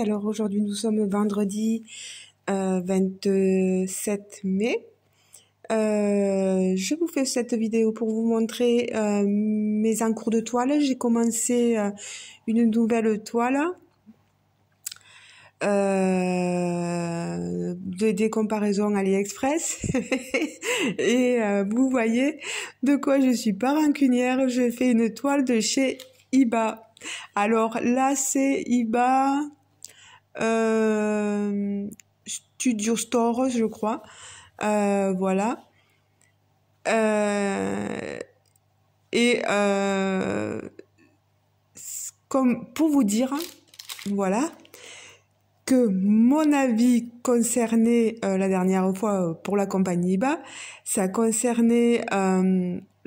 Alors aujourd'hui nous sommes vendredi 27 euh, mai. Euh, je vous fais cette vidéo pour vous montrer euh, mes encours de toile. J'ai commencé euh, une nouvelle toile de des comparaisons AliExpress et vous voyez de quoi je suis pas rancunière. Je fais une toile de chez Iba. Alors là, c'est IBA euh, Studio Store, je crois. Euh, voilà. Euh, et comme pour vous dire, voilà, que mon avis concernait la dernière fois pour la compagnie IBA, ça concernait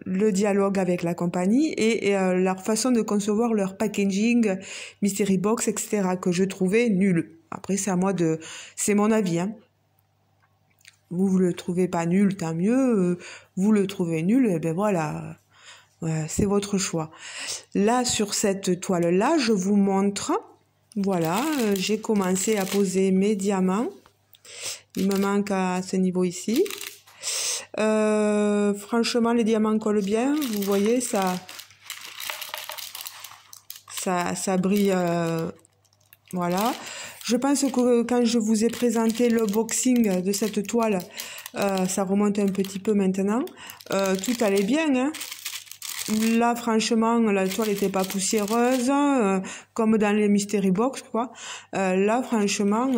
le dialogue avec la compagnie et, euh, leur façon de concevoir leur packaging, mystery box, etc. que je trouvais nul. Après, c'est à moi de, c'est mon avis. Hein. Vous, ne le trouvez pas nul, tant mieux. Vous le trouvez nul, et eh ben voilà. c'est votre choix. Là, sur cette toile-là, je vous montre. Voilà, euh, j'ai commencé à poser mes diamants. Il me manque à ce niveau ici. Euh, franchement, les diamants collent bien. Vous voyez, ça, ça, ça brille. Euh, voilà. Je pense que quand je vous ai présenté le boxing de cette toile, euh, ça remonte un petit peu maintenant. tout allait bien. Hein. Là, franchement, la toile n'était pas poussiéreuse, comme dans les mystery box, quoi. là, franchement,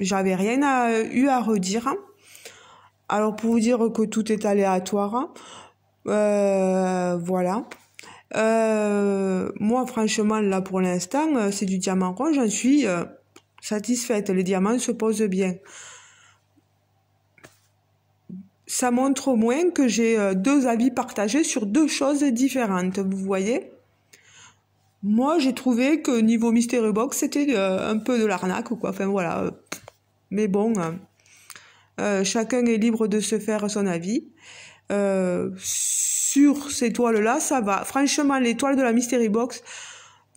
j'avais rien eu à redire. Hein. Alors pour vous dire que tout est aléatoire, euh, voilà. Euh, moi franchement là pour l'instant euh, c'est du diamant rond, j'en suis satisfaite. Les diamants se posent bien. Ça montre au moins que j'ai deux avis partagés sur deux choses différentes, vous voyez. Moi, j'ai trouvé que niveau Mystery Box, c'était un peu de l'arnaque, quoi. Enfin, voilà. Mais bon, hein. Euh, chacun est libre de se faire son avis. Euh, sur ces toiles-là, ça va. Franchement, les toiles de la Mystery Box,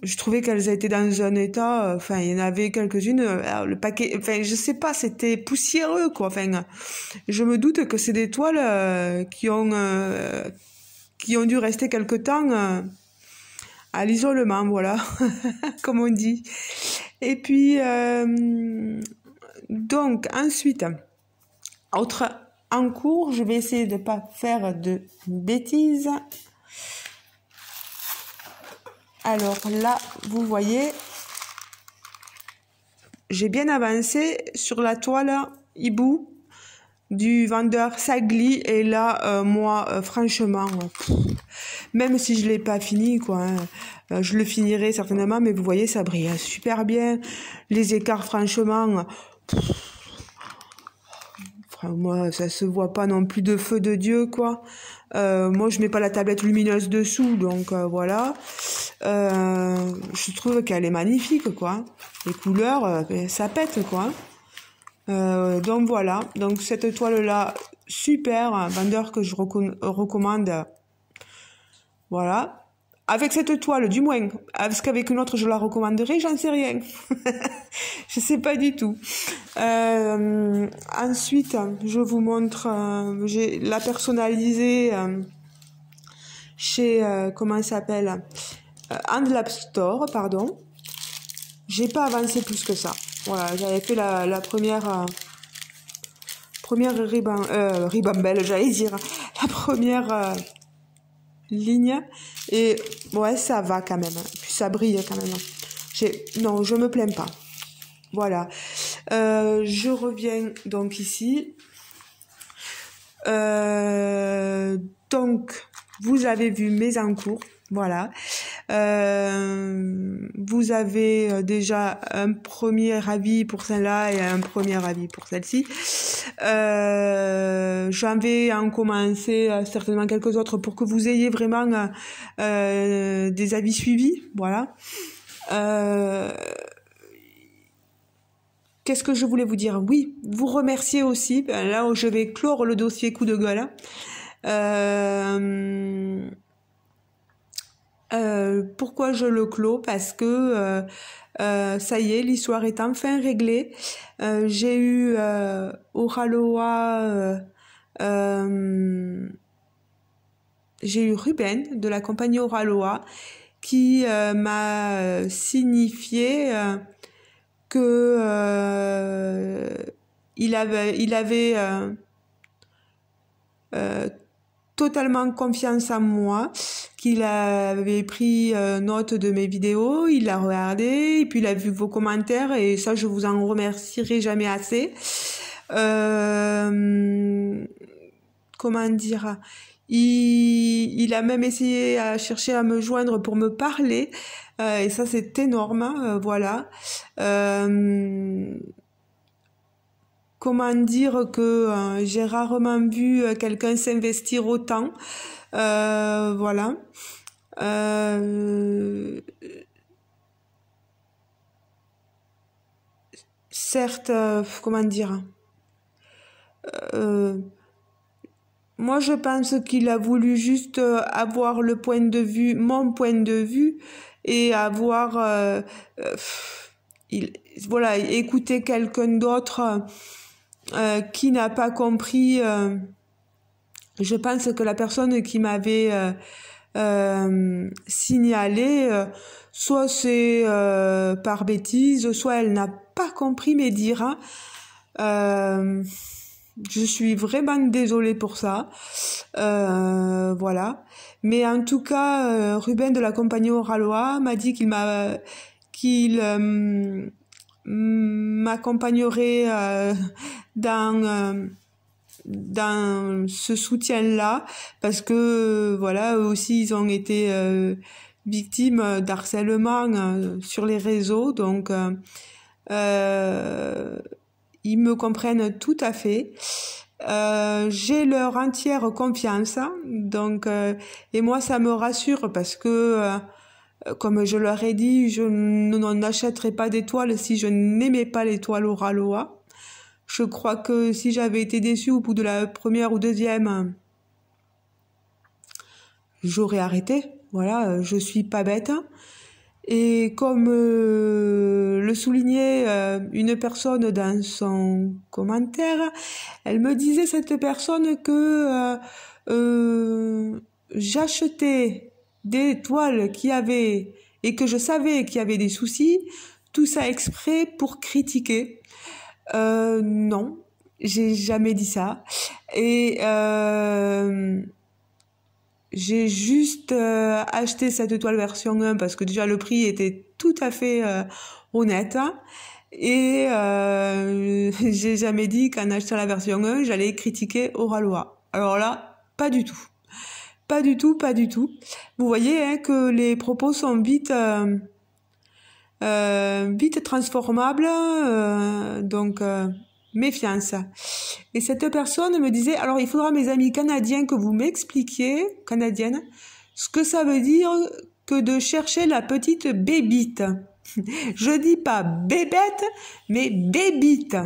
je trouvais qu'elles étaient dans un état. Euh, enfin, il y en avait quelques-unes. le paquet. Enfin, je sais pas, c'était poussiéreux, quoi. Enfin, je me doute que c'est des toiles qui ont qui ont dû rester quelque temps à l'isolement, voilà, comme on dit. Et puis, donc, ensuite, autre en cours, je vais essayer de ne pas faire de bêtises. Alors là, vous voyez, j'ai bien avancé sur la toile hibou du vendeur Sagli et là euh, moi euh, franchement même si je l'ai pas fini quoi hein, euh, je le finirai certainement mais vous voyez ça brille super bien les écarts franchement moi, ça se voit pas non plus de feu de Dieu, quoi. Euh, moi, je mets pas la tablette lumineuse dessous, donc euh, voilà. Euh, je trouve qu'elle est magnifique, quoi. Les couleurs, ça pète, quoi. donc voilà. Donc cette toile-là, super, vendeur que je recommande. Voilà. Avec cette toile, du moins. Est-ce qu'avec une autre, je la recommanderais J'en sais rien. je sais pas du tout. Euh, ensuite, je vous montre, euh, j'ai la personnalisée euh, chez, comment ça s'appelle Handlab Store, pardon. J'ai pas avancé plus que ça. Voilà, j'avais fait la, première... première première ribambelle, j'allais dire, la première ligne. Et ouais, ça va quand même. Hein. Puis ça brille quand même. Hein. J'ai... Non, je me plains pas. Voilà. Euh, je reviens donc ici. Euh, donc, vous avez vu mes encours. Voilà. Euh, vous avez déjà un premier avis pour celle-là et un premier avis pour celle-ci. Euh, j'en vais en commencer euh, certainement quelques autres pour que vous ayez vraiment euh, des avis suivis. Voilà. Qu'est-ce que je voulais vous dire Oui, vous remercier aussi. Ben là, où je vais clore le dossier coup de gueule. Euh, euh, pourquoi je le clôt? Parce que euh, euh, ça y est, l'histoire est enfin réglée. J'ai eu Oraloa, j'ai eu Ruben de la compagnie Oraloa qui m'a signifié que il avait, il avait totalement confiance en moi, qu'il avait pris euh, note de mes vidéos, il l'a regardé, et puis il a vu vos commentaires, et ça, je vous en remercierai jamais assez. Euh, comment dire il, il, a même essayé à chercher à me joindre pour me parler, euh, et ça, c'est énorme, euh, voilà comment dire que euh, j'ai rarement vu euh, quelqu'un s'investir autant. Euh, voilà. certes, comment dire Moi, je pense qu'il a voulu juste avoir le point de vue, mon point de vue, et avoir, voilà, écouter quelqu'un d'autre. Euh, qui n'a pas compris, euh, je pense que la personne qui m'avait euh, signalé, soit c'est par bêtise, soit elle n'a pas compris mes dires. Hein. je suis vraiment désolée pour ça. voilà. Mais en tout cas, Ruben de la compagnie Oraloa m'a dit qu'il m'a qu'il m'accompagnerait euh, dans euh, dans ce soutien là parce que voilà eux aussi ils ont été euh, victimes d'harcèlement sur les réseaux donc ils me comprennent tout à fait j'ai leur entière confiance donc et moi ça me rassure parce que euh, comme je leur ai dit, je n'en achèterai pas d'étoiles si je n'aimais pas l'étoile Oraloa. Je crois que si j'avais été déçue au bout de la première ou deuxième, j'aurais arrêté. Voilà, je suis pas bête. Et comme euh, le soulignait euh, une personne dans son commentaire, elle me disait cette personne que j'achetais des toiles qui avaient et que je savais qu'il y avait des soucis, tout ça exprès pour critiquer. Euh, non, j'ai jamais dit ça. Et euh, j'ai juste euh, acheté cette toile version 1 parce que déjà le prix était tout à fait honnête. Et j'ai jamais dit qu'en achetant la version 1, j'allais critiquer Oralois. Alors là, pas du tout. Pas du tout, pas du tout. Vous voyez hein, que les propos sont vite, euh, euh, vite transformables, euh, donc méfiance. Et cette personne me disait, alors il faudra mes amis canadiens que vous m'expliquiez, canadienne, ce que ça veut dire que de chercher la petite bébite. Je dis pas bébête, mais bébite.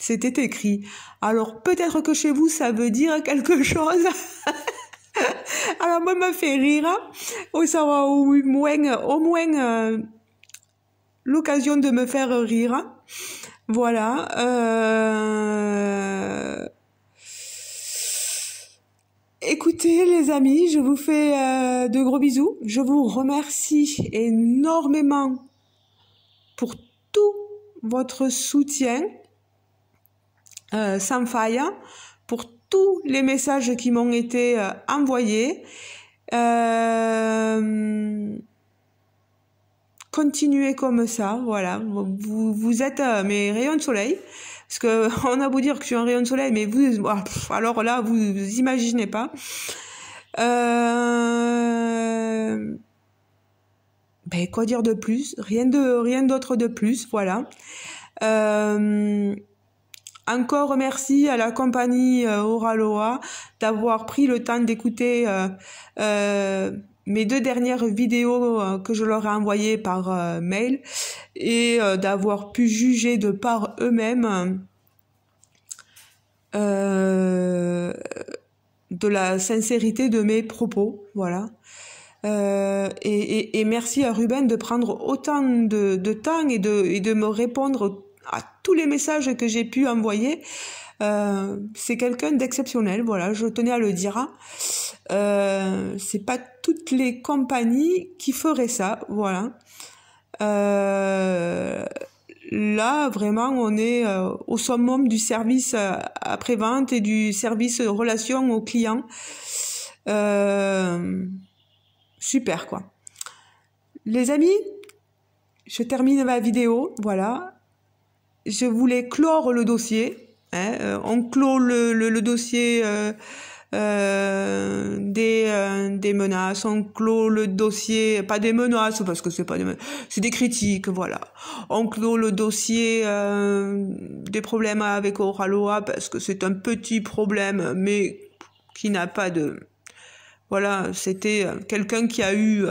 C'était écrit. Alors peut-être que chez vous ça veut dire quelque chose. Alors, moi, me fait rire. Hein, au savoir, au moins, au moins euh, l'occasion de me faire rire. Hein. Voilà. Euh, écoutez les amis, je vous fais euh, de gros bisous. Je vous remercie énormément pour tout votre soutien sans faille, hein, pour tous les messages qui m'ont été euh, envoyés. Euh, continuez comme ça, voilà. Vous, êtes euh, mes rayons de soleil. Parce que on a beau dire que je suis un rayon de soleil, mais vous, ah, alors là, vous, n'imaginez imaginez pas. ben, quoi dire de plus Rien de rien d'autre de plus, voilà. Euh, encore merci à la compagnie euh, Oraloa d'avoir pris le temps d'écouter euh, euh, mes deux dernières vidéos que je leur ai envoyées par mail et d'avoir pu juger de par eux-mêmes de la sincérité de mes propos. Voilà. et, merci à Ruben de prendre autant de, temps et de, et de me répondre les messages que j'ai pu envoyer. Euh, c'est quelqu'un d'exceptionnel, voilà, je tenais à le dire. Hein. Euh, c'est pas toutes les compagnies qui feraient ça, voilà. Euh, là, vraiment, on est au summum du service après-vente et du service relation aux clients super, quoi. Les amis, je termine ma vidéo, voilà je voulais clore le dossier. Hein, euh, on clôt le, dossier euh, euh, des, des menaces, on clôt le dossier, pas des menaces parce que c'est pas des menaces, c'est des critiques, voilà. On clôt le dossier des problèmes avec Oraloa parce que c'est un petit problème mais qui n'a pas de... Voilà, c'était quelqu'un qui a eu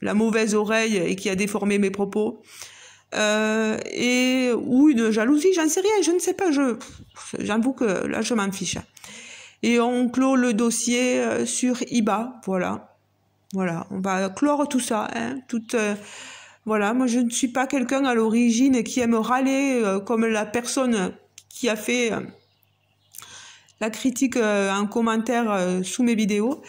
la mauvaise oreille et qui a déformé mes propos. Euh, et ou une jalousie, j'en sais rien, je ne sais pas, je j'avoue que là je m'en fiche. Et on clôt le dossier euh, sur IBA, voilà. Voilà, on va clore tout ça, hein, toute euh, voilà, moi je ne suis pas quelqu'un à l'origine qui aime râler comme la personne qui a fait la critique en commentaire sous mes vidéos.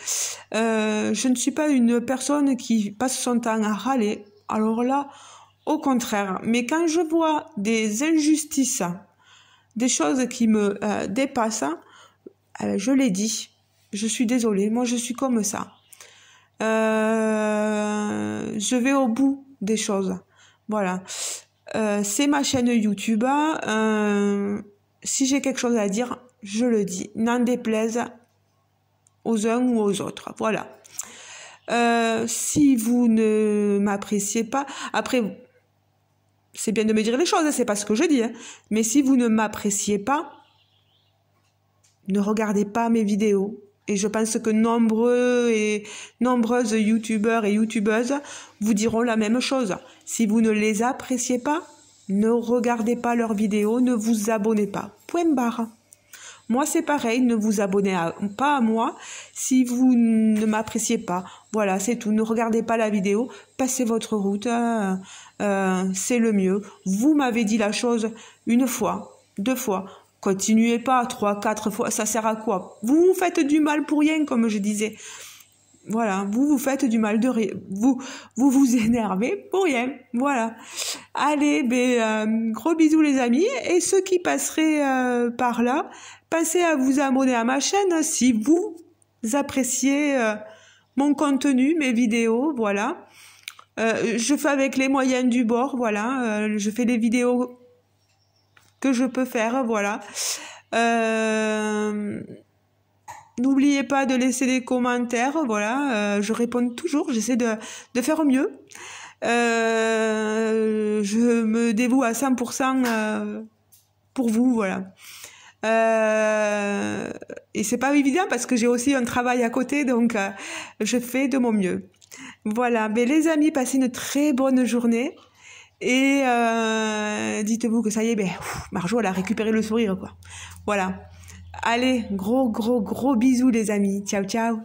je ne suis pas une personne qui passe son temps à râler. Alors là, au contraire, mais quand je vois des injustices, des choses qui me euh, dépassent, je les dis. je suis désolée, moi je suis comme ça. Euh, je vais au bout des choses. Voilà. Euh, c'est ma chaîne YouTube. si j'ai quelque chose à dire, je le dis. N'en déplaise aux uns ou aux autres. Voilà. si vous ne m'appréciez pas, après c'est bien de me dire les choses, hein, c'est pas ce que je dis. Hein. Mais si vous ne m'appréciez pas, ne regardez pas mes vidéos. Et je pense que nombreux et nombreuses youtubeurs et youtubeuses vous diront la même chose. Si vous ne les appréciez pas, ne regardez pas leurs vidéos, ne vous abonnez pas. Point barre. Moi, c'est pareil, ne vous abonnez pas à moi si vous ne m'appréciez pas. Voilà, c'est tout. Ne regardez pas la vidéo, passez votre route, hein. euh, c'est le mieux. Vous m'avez dit la chose une fois, deux fois. Continuez pas trois, quatre fois, ça sert à quoi Vous vous faites du mal pour rien, comme je disais. Voilà, vous vous faites du mal de rire, vous vous vous énervez pour rien. Voilà. Allez, ben, euh, gros bisous les amis et ceux qui passeraient euh, par là, passez à vous abonner à ma chaîne hein, si vous appréciez euh, mon contenu, mes vidéos, voilà. je fais avec les moyens du bord, voilà. je fais des vidéos que je peux faire, voilà. Euh N'oubliez pas de laisser des commentaires, voilà, euh, je réponds toujours, j'essaie de, de faire mieux. Euh, je me dévoue à 100% euh, pour vous, voilà. Euh, et c'est pas évident parce que j'ai aussi un travail à côté, donc je fais de mon mieux. Voilà, mais ben, les amis, passez une très bonne journée. Et dites-vous que ça y est, ben, Marjo, elle a récupéré le sourire, quoi. Voilà. Allez, gros, gros, gros bisous les amis. Ciao, ciao.